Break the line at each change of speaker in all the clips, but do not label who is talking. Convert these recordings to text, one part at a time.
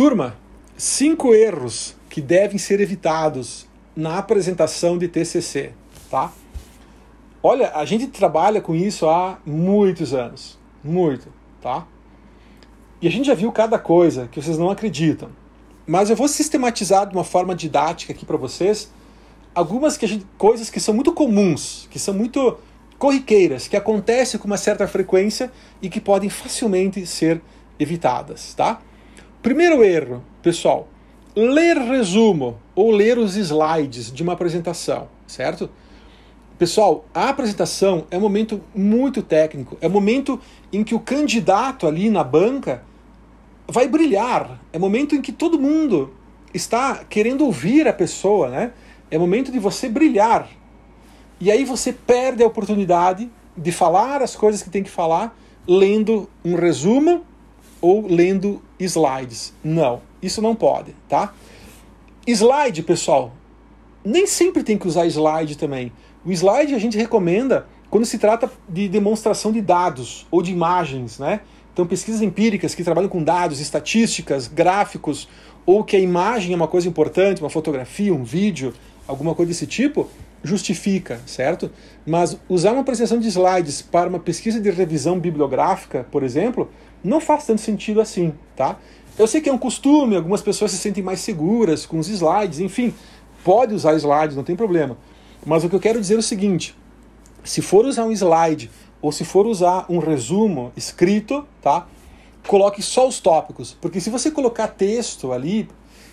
Turma, cinco erros que devem ser evitados na apresentação de TCC, tá? Olha, a gente trabalha com isso há muitos anos, muito, tá? E a gente já viu cada coisa que vocês não acreditam. Mas eu vou sistematizar de uma forma didática aqui para vocês algumas que gente, coisas que são muito comuns, que são muito corriqueiras, que acontecem com uma certa frequência e que podem facilmente ser evitadas, tá? Primeiro erro, pessoal, ler resumo ou ler os slides de uma apresentação, certo? Pessoal, a apresentação é um momento muito técnico, é um momento em que o candidato ali na banca vai brilhar, é um momento em que todo mundo está querendo ouvir a pessoa, né? É momento de você brilhar. E aí você perde a oportunidade de falar as coisas que tem que falar lendo um resumo ou lendo slides. Não, isso não pode, tá? Slide, pessoal, nem sempre tem que usar slide também. O slide a gente recomenda quando se trata de demonstração de dados ou de imagens, né? Então, pesquisas empíricas que trabalham com dados, estatísticas, gráficos, ou que a imagem é uma coisa importante, uma fotografia, um vídeo, alguma coisa desse tipo, justifica, certo? Mas usar uma apresentação de slides para uma pesquisa de revisão bibliográfica, por exemplo, não faz tanto sentido assim, tá? Eu sei que é um costume, algumas pessoas se sentem mais seguras com os slides, enfim, pode usar slides, não tem problema. Mas o que eu quero dizer é o seguinte: se for usar um slide ou se for usar um resumo escrito, tá? Coloque só os tópicos, porque se você colocar texto ali,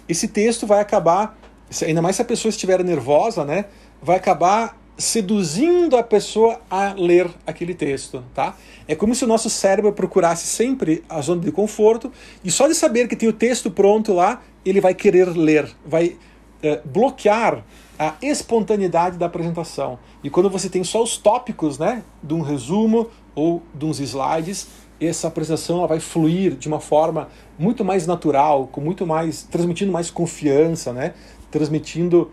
esse texto vai acabar, ainda mais se a pessoa estiver nervosa, né? Vai acabar seduzindo a pessoa a ler aquele texto, tá? É como se o nosso cérebro procurasse sempre a zona de conforto e só de saber que tem o texto pronto lá, ele vai querer ler, vai é, bloquear a espontaneidade da apresentação. E quando você tem só os tópicos, né, de um resumo ou de uns slides, essa apresentação ela vai fluir de uma forma muito mais natural, com muito mais transmitindo mais confiança, né, transmitindo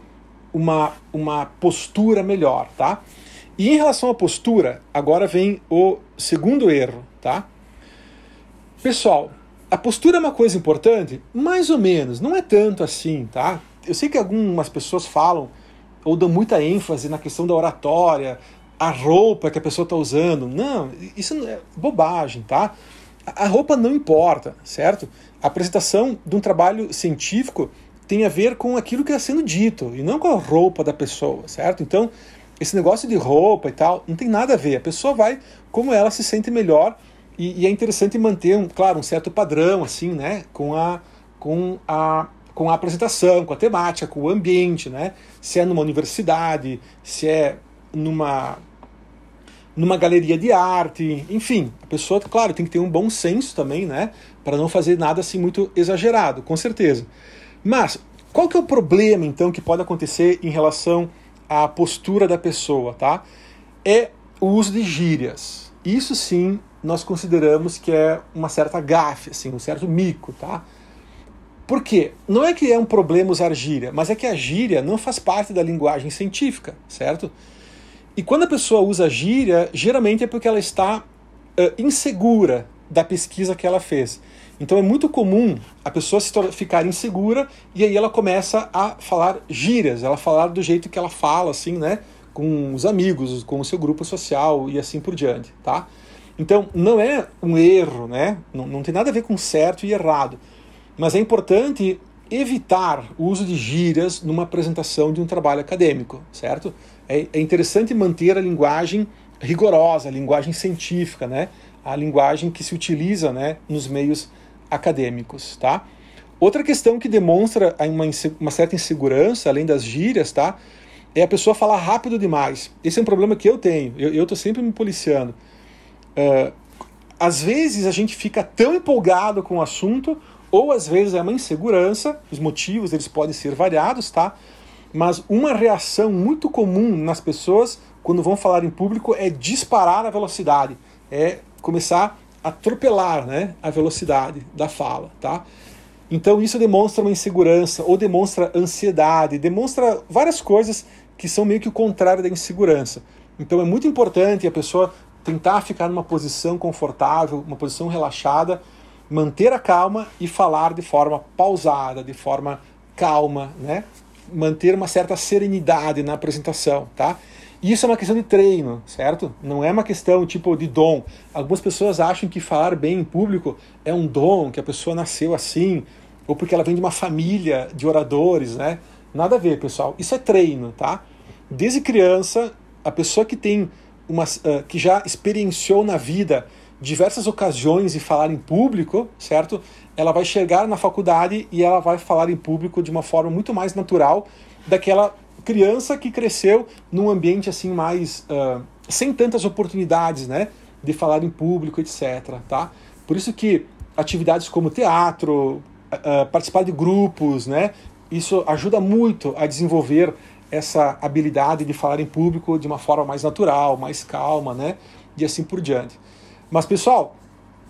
uma, uma postura melhor, tá? E em relação à postura, agora vem o segundo erro, tá? Pessoal, a postura é uma coisa importante? Mais ou menos, não é tanto assim, tá? Eu sei que algumas pessoas falam ou dão muita ênfase na questão da oratória, a roupa que a pessoa está usando. Não, isso é bobagem, tá? A roupa não importa, certo? A apresentação de um trabalho científico tem a ver com aquilo que está sendo dito e não com a roupa da pessoa, certo? Então, esse negócio de roupa e tal não tem nada a ver. A pessoa vai como ela se sente melhor e, e é interessante manter, um, claro, um certo padrão, assim, né? Com a, com a com a apresentação, com a temática, com o ambiente, né? Se é numa universidade, se é numa numa galeria de arte, enfim, a pessoa, claro, tem que ter um bom senso também, né, para não fazer nada assim muito exagerado, com certeza. Mas qual que é o problema então que pode acontecer em relação à postura da pessoa, tá? É o uso de gírias. Isso sim nós consideramos que é uma certa gafe, assim, um certo mico, tá? Por quê? Não é que é um problema usar gíria, mas é que a gíria não faz parte da linguagem científica, certo? E quando a pessoa usa gíria, geralmente é porque ela está uh, insegura da pesquisa que ela fez. Então é muito comum a pessoa se ficar insegura e aí ela começa a falar gírias, ela falar do jeito que ela fala, assim, né? Com os amigos, com o seu grupo social e assim por diante, tá? Então não é um erro, né? Não, não tem nada a ver com certo e errado. Mas é importante evitar o uso de gírias numa apresentação de um trabalho acadêmico, certo? É, é interessante manter a linguagem rigorosa, a linguagem científica, né? A linguagem que se utiliza né, nos meios acadêmicos, tá? Outra questão que demonstra uma, uma, certa insegurança, além das gírias, tá? É a pessoa falar rápido demais. Esse é um problema que eu tenho. Eu, estou tô sempre me policiando. Uh, às vezes a gente fica tão empolgado com o assunto, ou às vezes é uma insegurança. Os motivos eles podem ser variados, tá? Mas uma reação muito comum nas pessoas quando vão falar em público é disparar a velocidade, é começar atropelar né, a velocidade da fala, tá? Então isso demonstra uma insegurança, ou demonstra ansiedade, demonstra várias coisas que são meio que o contrário da insegurança. Então é muito importante a pessoa tentar ficar numa posição confortável, uma posição relaxada, manter a calma e falar de forma pausada, de forma calma, né? Manter uma certa serenidade na apresentação, tá? Isso é uma questão de treino, certo? Não é uma questão tipo de dom. Algumas pessoas acham que falar bem em público é um dom, que a pessoa nasceu assim, ou porque ela vem de uma família de oradores, né? Nada a ver, pessoal. Isso é treino, tá? Desde criança, a pessoa que tem uma, uh, que já experienciou na vida diversas ocasiões de falar em público, certo? Ela vai chegar na faculdade e ela vai falar em público de uma forma muito mais natural daquela criança que cresceu num ambiente assim mais uh, sem tantas oportunidades, né, de falar em público, etc. Tá? Por isso que atividades como teatro, uh, participar de grupos, né, isso ajuda muito a desenvolver essa habilidade de falar em público de uma forma mais natural, mais calma, né, e assim por diante. Mas pessoal,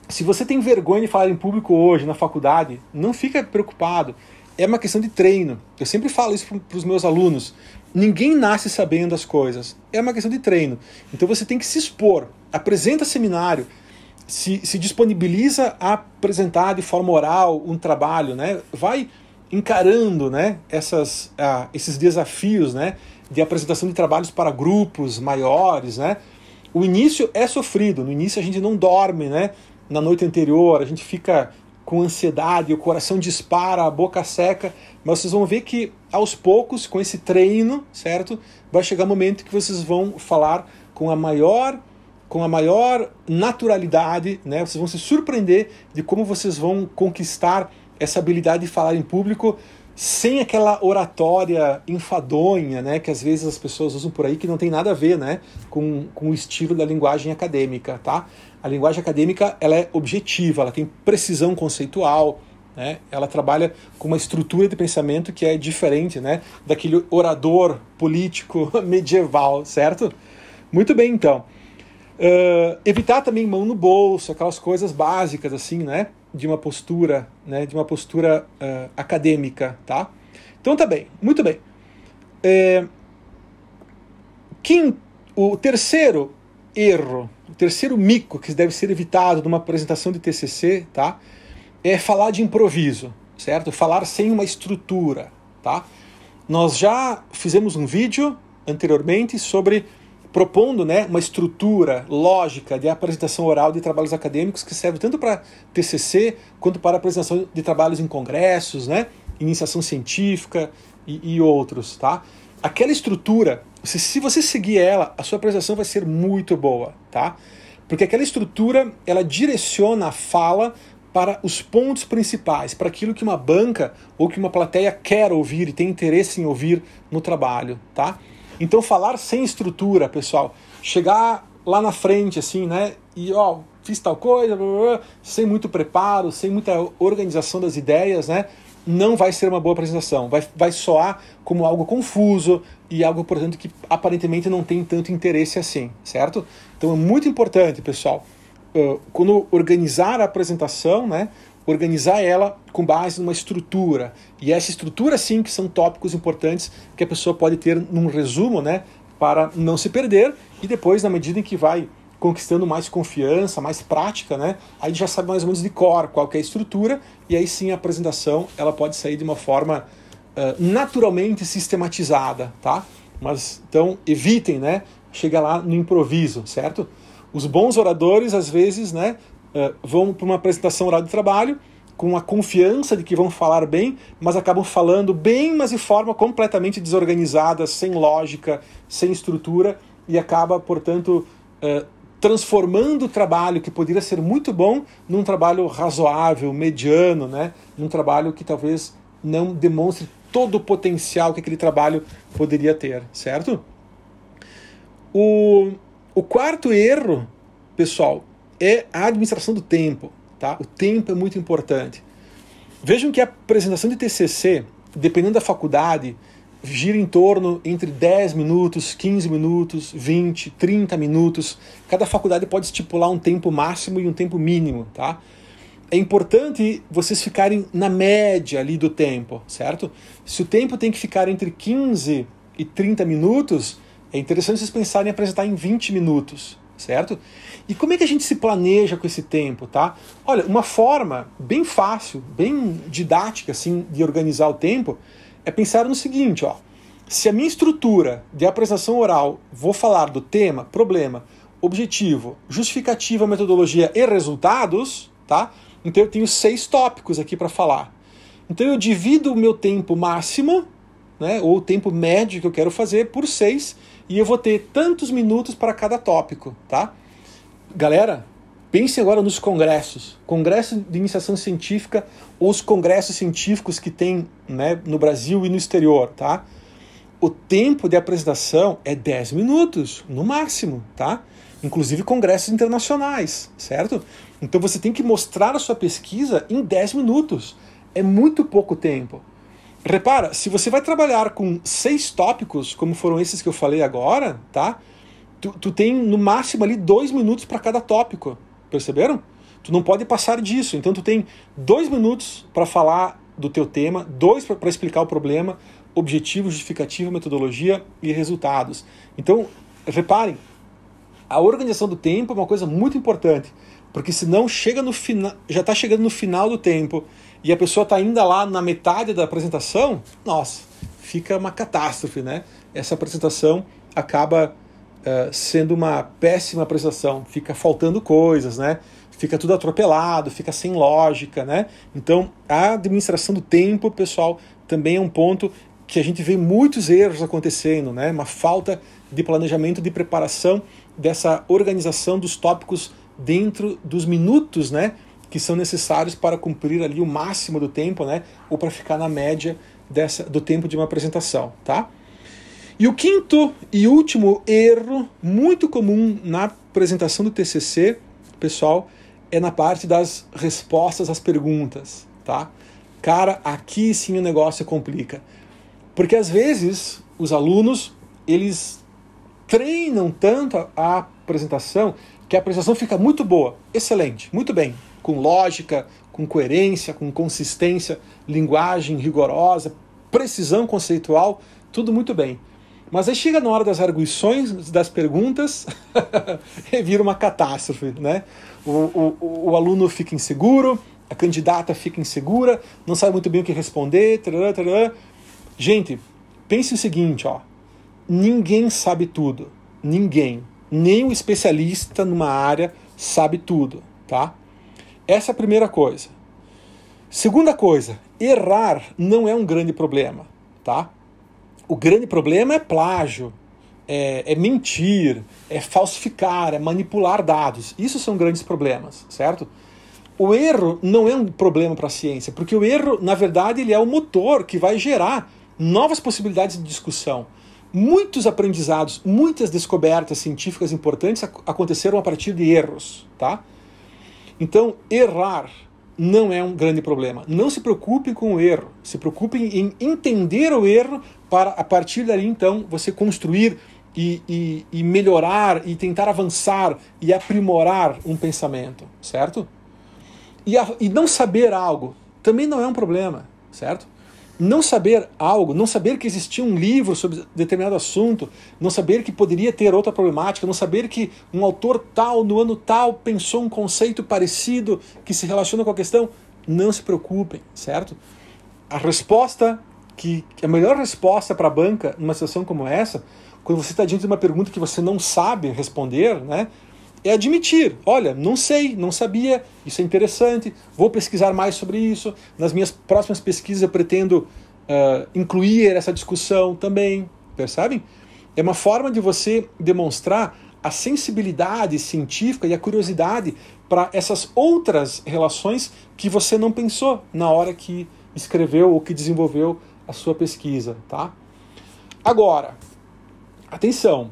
se você tem vergonha de falar em público hoje na faculdade, não fica preocupado é uma questão de treino. Eu sempre falo isso para os meus alunos. Ninguém nasce sabendo as coisas. É uma questão de treino. Então você tem que se expor, apresenta seminário, se, se disponibiliza a apresentar de forma oral um trabalho, né? Vai encarando, né? Essas, esses desafios, né? De apresentação de trabalhos para grupos maiores, né? O início é sofrido. No início a gente não dorme, né? Na noite anterior a gente fica com ansiedade, o coração dispara, a boca seca, mas vocês vão ver que aos poucos, com esse treino, certo? Vai chegar um momento que vocês vão falar com a maior com a maior naturalidade, né? Vocês vão se surpreender de como vocês vão conquistar essa habilidade de falar em público sem aquela oratória enfadonha, né, que às vezes as pessoas usam por aí que não tem nada a ver, né, com, com o estilo da linguagem acadêmica, tá? A linguagem acadêmica ela é objetiva, ela tem precisão conceitual, né? ela trabalha com uma estrutura de pensamento que é diferente né? daquele orador político medieval, certo? Muito bem, então. Uh, evitar também mão no bolso, aquelas coisas básicas assim, né? De uma postura, né? De uma postura uh, acadêmica, tá? Então tá bem, muito bem. É... Quinto, o terceiro erro, o terceiro mico que deve ser evitado numa apresentação de TCC, tá? É falar de improviso, certo? Falar sem uma estrutura, tá? Nós já fizemos um vídeo anteriormente sobre propondo, né, uma estrutura lógica de apresentação oral de trabalhos acadêmicos que serve tanto para TCC quanto para apresentação de trabalhos em congressos, né, iniciação científica e, e outros, tá? aquela estrutura, se, se você seguir ela, a sua apresentação vai ser muito boa, tá? Porque aquela estrutura, ela direciona a fala para os pontos principais, para aquilo que uma banca ou que uma plateia quer ouvir e tem interesse em ouvir no trabalho, tá? Então falar sem estrutura, pessoal, chegar lá na frente assim, né? E ó, fiz tal coisa, blá, blá, blá, sem muito preparo, sem muita organização das ideias, né? não vai ser uma boa apresentação. Vai, vai soar como algo confuso e algo, portanto, que aparentemente não tem tanto interesse assim, certo? Então é muito importante, pessoal, eh, quando organizar a apresentação, né? Organizar ela com base numa estrutura. E essa estrutura, sim, que são tópicos importantes que a pessoa pode ter num resumo, né? Para não se perder e depois, na medida em que vai conquistando mais confiança, mais prática, né? Aí já sabe mais ou menos de cor qual é a estrutura e aí sim a apresentação ela pode sair de uma forma uh, naturalmente sistematizada, tá? Mas então evitem, né? Chegar lá no improviso, certo? Os bons oradores às vezes, né? Uh, vão para uma apresentação oral de trabalho com a confiança de que vão falar bem, mas acabam falando bem, mas de forma completamente desorganizada, sem lógica, sem estrutura e acaba, portanto, transformando o trabalho que poderia ser muito bom num trabalho razoável, mediano, né? num trabalho que talvez não demonstre todo o potencial que aquele trabalho poderia ter, certo? O, o quarto erro, pessoal, é a administração do tempo. Tá? O tempo é muito importante. Vejam que a apresentação de TCC, dependendo da faculdade, gira em torno entre 10 minutos, 15 minutos, 20, 30 minutos. Cada faculdade pode estipular um tempo máximo e um tempo mínimo, tá? É importante vocês ficarem na média ali do tempo, certo? Se o tempo tem que ficar entre 15 e 30 minutos, é interessante vocês pensarem em apresentar em 20 minutos, certo? E como é que a gente se planeja com esse tempo, tá? Olha, uma forma bem fácil, bem didática assim de organizar o tempo é pensar no seguinte, ó. Se a minha estrutura de apresentação oral vou falar do tema, problema, objetivo, justificativa, metodologia e resultados, tá? Então eu tenho seis tópicos aqui para falar. Então eu divido o meu tempo máximo, né, ou o tempo médio que eu quero fazer por seis, e eu vou ter tantos minutos para cada tópico, tá? Galera, Pense agora nos congressos. Congresso de iniciação científica ou os congressos científicos que tem né, no Brasil e no exterior, tá? O tempo de apresentação é 10 minutos, no máximo, tá? Inclusive congressos internacionais, certo? Então você tem que mostrar a sua pesquisa em 10 minutos. É muito pouco tempo. Repara, se você vai trabalhar com seis tópicos, como foram esses que eu falei agora, tá? Tu, tu tem no máximo ali dois minutos para cada tópico. Perceberam? Tu não pode passar disso. Então tu tem dois minutos para falar do teu tema, dois para explicar o problema, objetivo, justificativa, metodologia e resultados. Então, reparem, a organização do tempo é uma coisa muito importante, porque senão chega no final, já está chegando no final do tempo e a pessoa está ainda lá na metade da apresentação, nossa, fica uma catástrofe, né? Essa apresentação acaba eh, sendo uma péssima apresentação, fica faltando coisas, né? Fica tudo atropelado, fica sem lógica, né? Então, a administração do tempo, pessoal, também é um ponto que a gente vê muitos erros acontecendo, né? Uma falta de planejamento, de preparação dessa organização dos tópicos dentro dos minutos, né? Que são necessários para cumprir ali o máximo do tempo, né? Ou para ficar na média dessa, do tempo de uma apresentação, tá? E o quinto e último erro muito comum na apresentação do TCC, pessoal, é na parte das respostas às perguntas, tá? Cara, aqui sim o negócio complica. Porque às vezes os alunos, eles treinam tanto a, a apresentação que a apresentação fica muito boa, excelente, muito bem, com lógica, com coerência, com consistência, linguagem rigorosa, precisão conceitual, tudo muito bem. Mas aí chega na hora das arguições, das perguntas, e vira uma catástrofe, né? O, o, o aluno fica inseguro, a candidata fica insegura, não sabe muito bem o que responder, tarará, tarará. Gente, pense o seguinte, ó. Ninguém sabe tudo. Ninguém. Nem o um especialista numa área sabe tudo, tá? Essa é a primeira coisa. Segunda coisa, errar não é um grande problema, tá? o grande problema é plágio, é, é, mentir, é falsificar, é manipular dados. Isso são grandes problemas, certo? O erro não é um problema para a ciência, porque o erro, na verdade, ele é o motor que vai gerar novas possibilidades de discussão. Muitos aprendizados, muitas descobertas científicas importantes aconteceram a partir de erros, tá? Então, errar não é um grande problema. Não se preocupe com o erro, se preocupe em entender o erro para a partir dali então você construir e, e, e melhorar e tentar avançar e aprimorar um pensamento, certo? E, a, e não saber algo também não é um problema, certo? não saber algo, não saber que existia um livro sobre determinado assunto, não saber que poderia ter outra problemática, não saber que um autor tal, no ano tal, pensou um conceito parecido que se relaciona com a questão, não se preocupem, certo? A resposta que a melhor resposta para a banca numa situação como essa, quando você está diante de uma pergunta que você não sabe responder, né, é admitir: olha, não sei, não sabia, isso é interessante, vou pesquisar mais sobre isso. Nas minhas próximas pesquisas eu pretendo uh, incluir essa discussão também, percebem? É uma forma de você demonstrar a sensibilidade científica e a curiosidade para essas outras relações que você não pensou na hora que escreveu ou que desenvolveu a sua pesquisa, tá? Agora, atenção.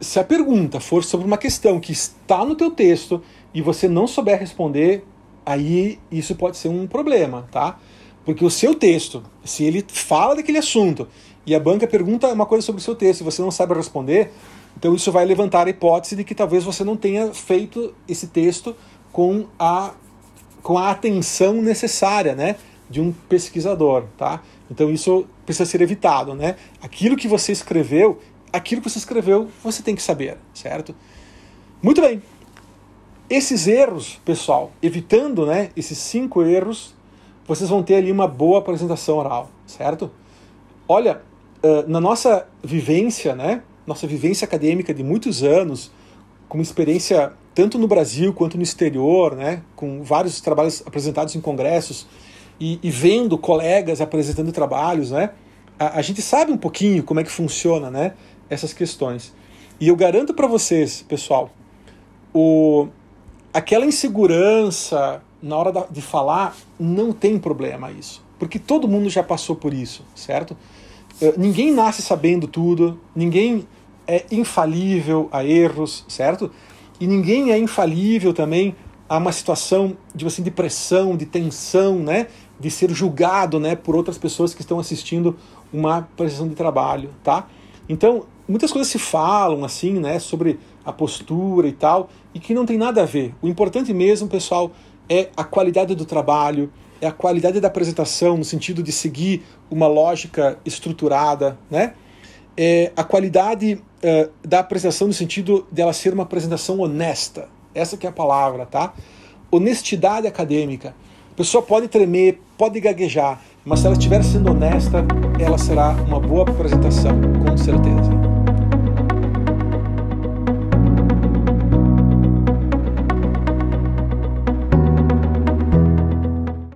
Se a pergunta for sobre uma questão que está no teu texto e você não souber responder, aí isso pode ser um problema, tá? Porque o seu texto, se ele fala daquele assunto e a banca pergunta uma coisa sobre o seu texto e você não sabe responder, então isso vai levantar a hipótese de que talvez você não tenha feito esse texto com a, com a atenção necessária, né? De um pesquisador, tá? Então isso precisa ser evitado, né? Aquilo que você escreveu, aquilo que você escreveu, você tem que saber, certo? Muito bem. Esses erros, pessoal, evitando, né, esses cinco erros, vocês vão ter ali uma boa apresentação oral, certo? Olha, na nossa vivência, né, nossa vivência acadêmica de muitos anos, como experiência tanto no Brasil quanto no exterior, né, com vários trabalhos apresentados em congressos e, e vendo colegas apresentando trabalhos, né? A, a, gente sabe um pouquinho como é que funciona, né? Essas questões. E eu garanto para vocês, pessoal, o, aquela insegurança na hora da, de falar não tem problema isso, porque todo mundo já passou por isso, certo? Eh, ninguém nasce sabendo tudo, ninguém é infalível a erros, certo? E ninguém é infalível também a uma situação de assim de pressão, de tensão, né? de ser julgado né, por outras pessoas que estão assistindo uma apresentação de trabalho, tá? Então, muitas coisas se falam assim, né, sobre a postura e tal, e que não tem nada a ver. O importante mesmo, pessoal, é a qualidade do trabalho, é a qualidade da apresentação, no sentido de seguir uma lógica estruturada, né? É a qualidade uh, da apresentação no sentido dela ser uma apresentação honesta. Essa que é a palavra, tá? Honestidade acadêmica a pessoa pode tremer, pode gaguejar, mas se ela estiver sendo honesta, ela será uma boa apresentação, com certeza.